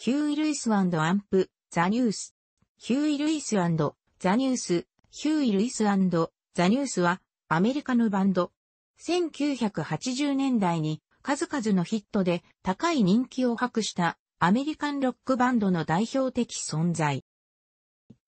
ヒューイ・ルイスアンプ、ザ・ニュース。ヒューイ・ルイスザ・ニュース、ヒューイ・ルイスザ・ニュースは、アメリカのバンド。1980年代に数々のヒットで高い人気を博したアメリカンロックバンドの代表的存在。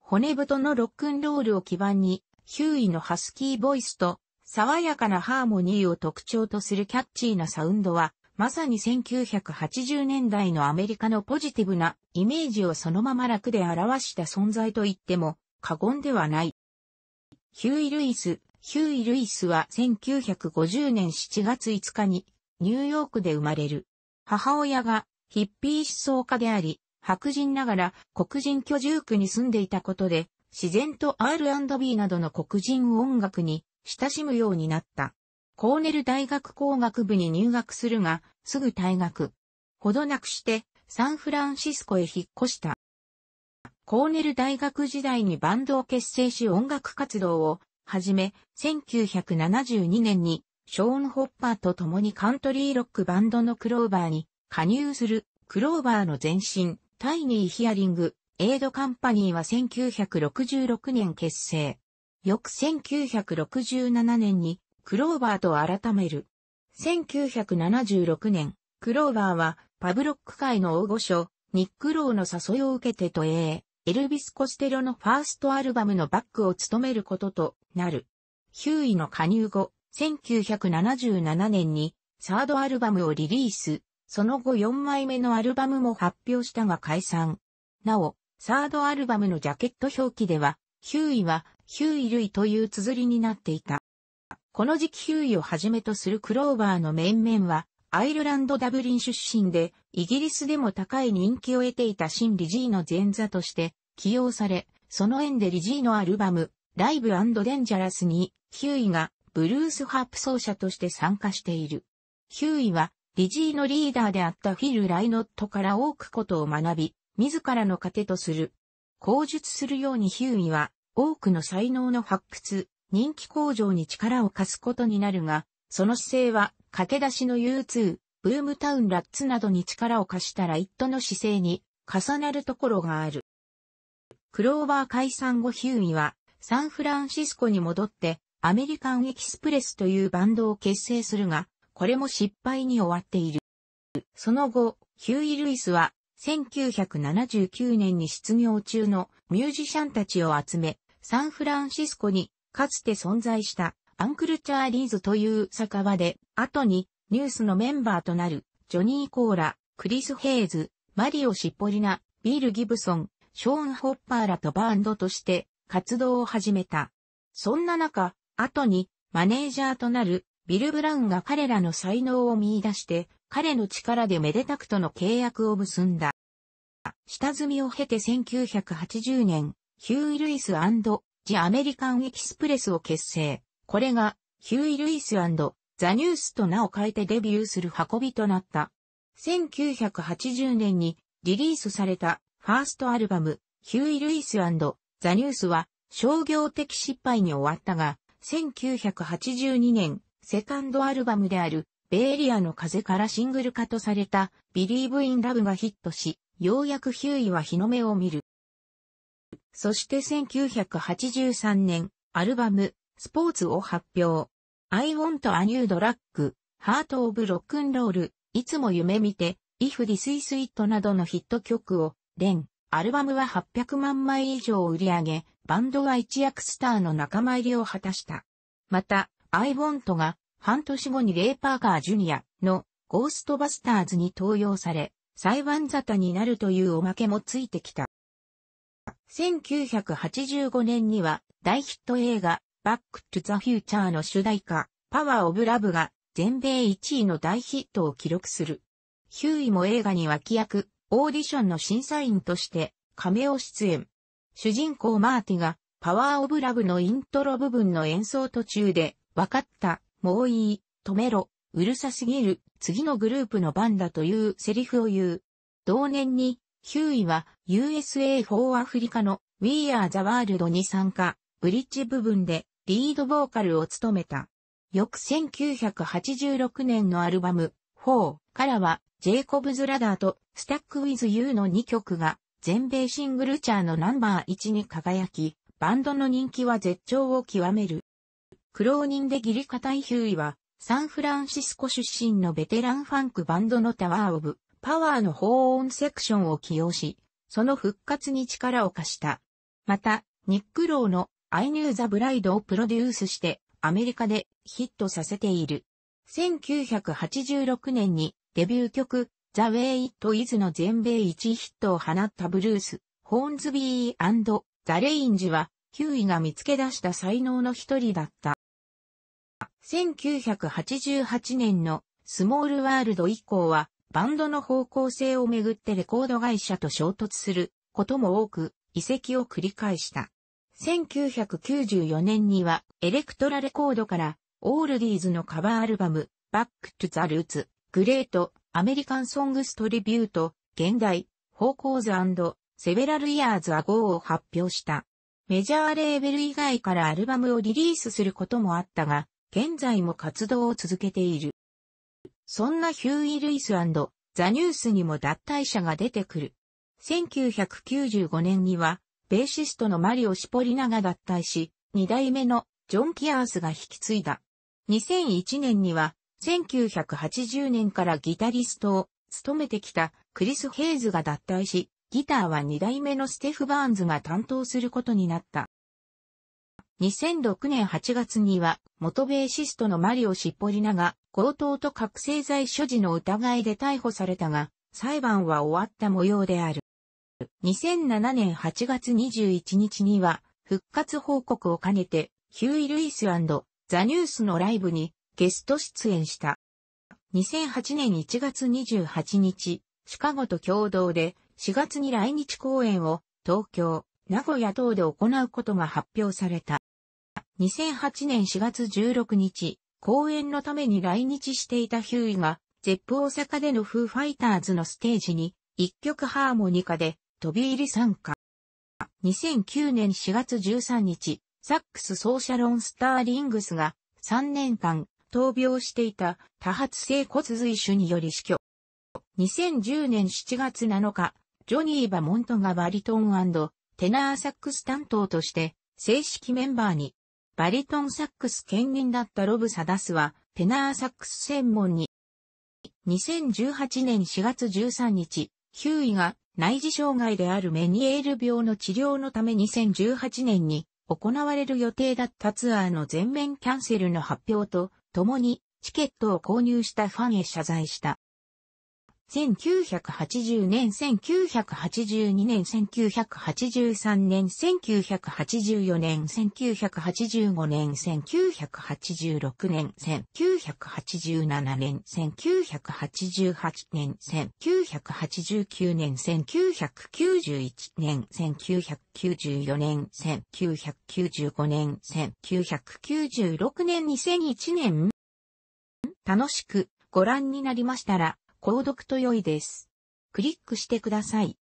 骨太のロックンロールを基盤に、ヒューイのハスキーボイスと爽やかなハーモニーを特徴とするキャッチーなサウンドは、まさに1980年代のアメリカのポジティブなイメージをそのまま楽で表した存在と言っても過言ではない。ヒューイ・ルイス、ヒューイ・ルイスは1950年7月5日にニューヨークで生まれる。母親がヒッピー思想家であり、白人ながら黒人居住区に住んでいたことで、自然と R&B などの黒人音楽に親しむようになった。コーネル大学工学部に入学するが、すぐ退学。ほどなくして、サンフランシスコへ引っ越した。コーネル大学時代にバンドを結成し音楽活動を始め、1972年にショーン・ホッパーと共にカントリーロックバンドのクローバーに加入するクローバーの前身、タイニーヒアリング、エイドカンパニーは1966年結成。翌1967年にクローバーと改める。1976年、クローバーはパブロック界の大御所、ニック・ローの誘いを受けて都営、エルビス・コステロのファーストアルバムのバックを務めることとなる。ヒューイの加入後、1977年にサードアルバムをリリース、その後4枚目のアルバムも発表したが解散。なお、サードアルバムのジャケット表記では、ヒューイはヒューイ類という綴りになっていた。この時期ヒューイをはじめとするクローバーの面々は、アイルランド・ダブリン出身で、イギリスでも高い人気を得ていた新リジーの前座として起用され、その縁でリジーのアルバム、ライブデンジャラスに、ヒューイがブルースハープ奏者として参加している。ヒューイは、リジーのリーダーであったフィル・ライノットから多くことを学び、自らの糧とする。口述するようにヒューイは、多くの才能の発掘、人気向上に力を貸すことになるが、その姿勢は、駆け出しの U2、ブームタウンラッツなどに力を貸したら一途の姿勢に重なるところがある。クローバー解散後ヒューイは、サンフランシスコに戻って、アメリカンエキスプレスというバンドを結成するが、これも失敗に終わっている。その後、ヒューイ・ルイスは、1979年に失業中のミュージシャンたちを集め、サンフランシスコにかつて存在したアンクルチャーリーズという酒場で、後にニュースのメンバーとなるジョニー・コーラ、クリス・ヘイズ、マリオ・シッポリナ、ビール・ギブソン、ショーン・ホッパーらとバンドとして活動を始めた。そんな中、後にマネージャーとなるビル・ブラウンが彼らの才能を見出して、彼の力でめでたくとの契約を結んだ。下積みを経て1980年、ヒュー・ルイスチアメリカンエキスプレスを結成。これが、ヒューイ・ルイスザ・ニュースと名を変えてデビューする運びとなった。1980年にリリースされたファーストアルバム、ヒューイ・ルイスザ・ニュースは商業的失敗に終わったが、1982年、セカンドアルバムである、ベイエリアの風からシングル化とされた、ビリーブ・イン・ラブがヒットし、ようやくヒューイは日の目を見る。そして1983年、アルバム、スポーツを発表。I want a new drug, Heart of Rock'n'Roll, いつも夢見て、If This Is It などのヒット曲を、連、アルバムは800万枚以上売り上げ、バンドは一躍スターの仲間入りを果たした。また、I want が、半年後にレイ・パーカー・ジュニアのゴーストバスターズに登用され、裁判沙汰になるというおまけもついてきた。1985年には大ヒット映画バック・トゥ・ザ・フューチャーの主題歌パワー・オブ・ラブが全米1位の大ヒットを記録する。ヒューイも映画に脇役、オーディションの審査員としてカメオ出演。主人公マーティがパワー・オブ・ラブのイントロ部分の演奏途中で分かった、もういい、止めろ、うるさすぎる、次のグループの番だというセリフを言う。同年にヒューイは USA for アフリカの We Are the World に参加、ブリッジ部分でリードボーカルを務めた。翌1986年のアルバム4からはジェイコブズ・ラダーとスタック・ウィズ・ユーの2曲が全米シングルチャーのナンバー1に輝き、バンドの人気は絶頂を極める。苦労人で義理固いヒューイはサンフランシスコ出身のベテランファンクバンドのタワー・オブ・パワーの保温セクションを起用し、その復活に力を貸した。また、ニック・ローの I knew the bride をプロデュースしてアメリカでヒットさせている。1986年にデビュー曲 The Way It Is の全米1ヒットを放ったブルース、ホーンズビーザ・レインジは9位が見つけ出した才能の一人だった。1988年のスモールワールド以降はバンドの方向性をめぐってレコード会社と衝突することも多く、移籍を繰り返した。1994年には、エレクトラレコードから、オールディーズのカバーアルバム、バック・トゥ・ザ・ルーツ、グレート、アメリカン・ソングストリビュート、現代、フォーコーズセベラル・イヤーズ・アゴーを発表した。メジャーレーベル以外からアルバムをリリースすることもあったが、現在も活動を続けている。そんなヒューイ・ルイスザ・ニュースにも脱退者が出てくる。1995年には、ベーシストのマリオ・シポリナが脱退し、2代目のジョン・キアースが引き継いだ。2001年には、1980年からギタリストを務めてきたクリス・ヘイズが脱退し、ギターは2代目のステフ・バーンズが担当することになった。2006年8月には、元ベーシストのマリオ・シッポリナが、強盗と覚醒剤所持の疑いで逮捕されたが、裁判は終わった模様である。2007年8月21日には、復活報告を兼ねて、ヒューイ・ルイスザ・ニュースのライブにゲスト出演した。2008年1月28日、シカゴと共同で4月に来日公演を東京、名古屋等で行うことが発表された。2008年4月16日、公演のために来日していたヒューイが、ゼップ大阪でのフーファイターズのステージに、一曲ハーモニカで飛び入り参加。2009年4月13日、サックスソーシャロン・スターリングスが3年間闘病していた多発性骨髄腫により死去。2010年7月7日、ジョニー・バモントがバリトンテナーサックス担当として正式メンバーにバリトンサックス兼任だったロブ・サダスは、テナーサックス専門に、2018年4月13日、ヒューイが内耳障害であるメニエール病の治療のため2018年に行われる予定だったツアーの全面キャンセルの発表と、共にチケットを購入したファンへ謝罪した。1980年、1982年、1983年、1984年、1985年、1986年、1987年、1988年、1989年、1991年、1994年、1995年、1996年、2001年。楽しくご覧になりましたら、購読と良いです。クリックしてください。